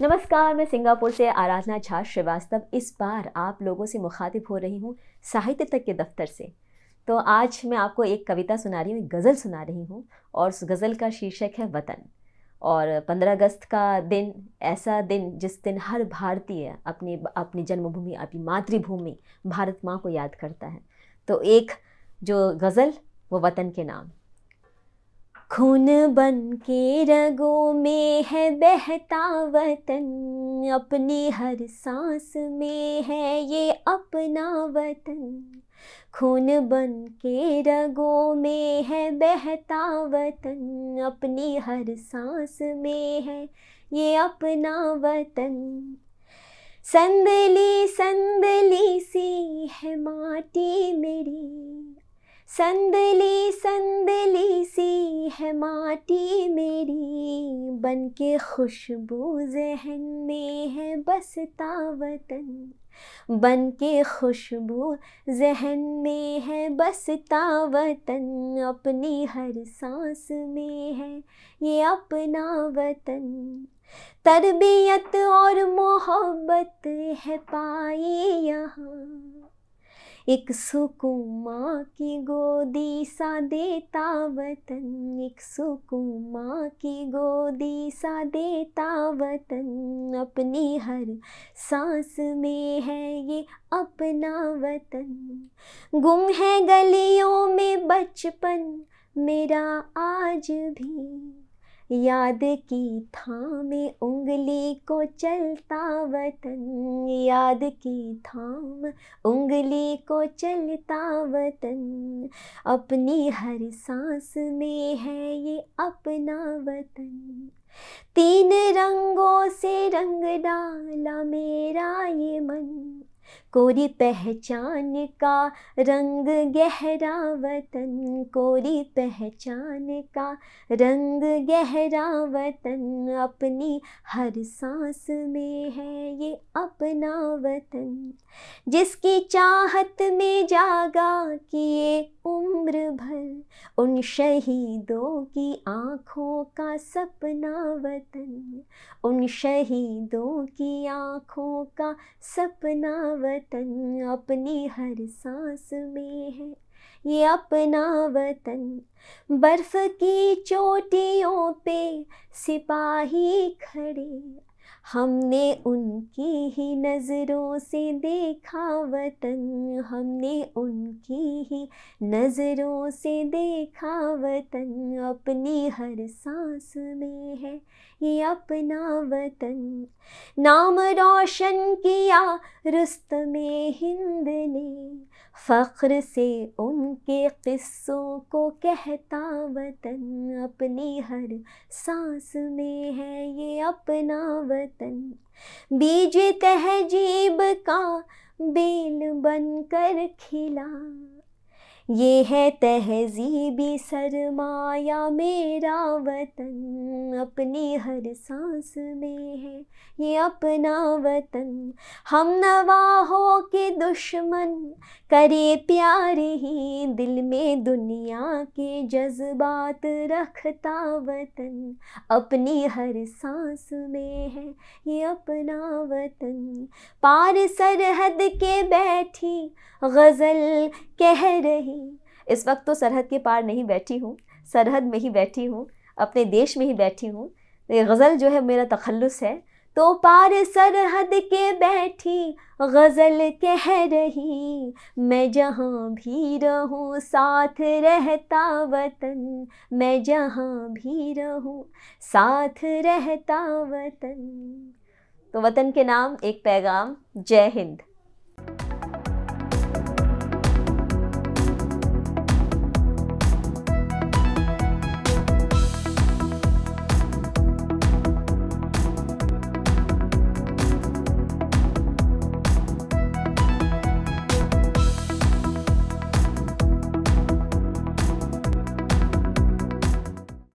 नमस्कार मैं सिंगापुर से आराधना झा श्रीवास्तव इस बार आप लोगों से मुखातिब हो रही हूँ साहित्य तक के दफ्तर से तो आज मैं आपको एक कविता सुना रही हूँ एक गज़ल सुना रही हूँ और उस गज़ल का शीर्षक है वतन और 15 अगस्त का दिन ऐसा दिन जिस दिन हर भारतीय अपनी अपनी जन्मभूमि अपनी मातृभूमि भारत माँ को याद करता है तो एक जो गज़ल वो वतन के नाम खून बन के रगों में है बहता वतन अपनी हर सांस में है ये अपना वतन खून बन के रगों में है बहता वतन अपनी हर सांस में है ये अपना वतन संदली संदली सी है माटी मेरी संदली संदली सी है माटी मेरी बन के खुशबू जहन में है बसता वतन बन के खुशबू जहन में है बसता वतन अपनी हर सांस में है ये अपना वतन तरबियत और मोहब्बत है पाई यहाँ एक सुकुमा की गोदी सा देता वतन एक सुकुमा की गोदी सा देता वतन अपनी हर सांस में है ये अपना वतन गुम है गलियों में बचपन मेरा आज भी याद की में उंगली को चलता वतन याद की थाम उंगली को चलता वतन अपनी हर सांस में है ये अपना वतन तीन रंगों से रंग डाला मेरे कोरी पहचान का रंग गहरा वतन कोरी पहचान का रंग गहरा वतन अपनी हर सांस में है ये अपना वतन जिसकी चाहत में जागा किए उम्र भर उन शहीदों की आँखों का सपना वतन उन शहीदों की आँखों का सपना वतन वतन अपनी हर सांस में है ये अपना वतन बर्फ की चोटियों पे सिपाही खड़े हमने उनकी ही नज़रों से देखा वतन हमने उनकी ही नज़रों से देखा वतन अपनी हर सांस में है ये अपना वतन नाम रोशन किया रुस्त में हिंद ने फ़ख्र से उनके किस्सों को कहता वतन अपनी हर सांस में है ये अपना वतन वतन बीज तहजीब का बेल बनकर खिला ये है तहजीबी सरमाया मेरा वतन अपनी हर सांस में है ये अपना वतन हम नवा हो के दुश्मन करे प्यार ही दिल में दुनिया के जज्बात रखता वतन अपनी हर सांस में है ये अपना वतन पार सरहद के बैठी गज़ल कह रही इस वक्त तो सरहद के पार नहीं बैठी हूँ सरहद में ही बैठी हूँ अपने देश में ही बैठी हूँ गज़ल जो है मेरा तखलस है तो पार सरहद के बैठी गज़ल कह रही मैं जहाँ भी रहूँ साथ रहता वतन मैं जहाँ भी रहूँ साथ रहता वतन तो वतन के नाम एक पैगाम जय हिंद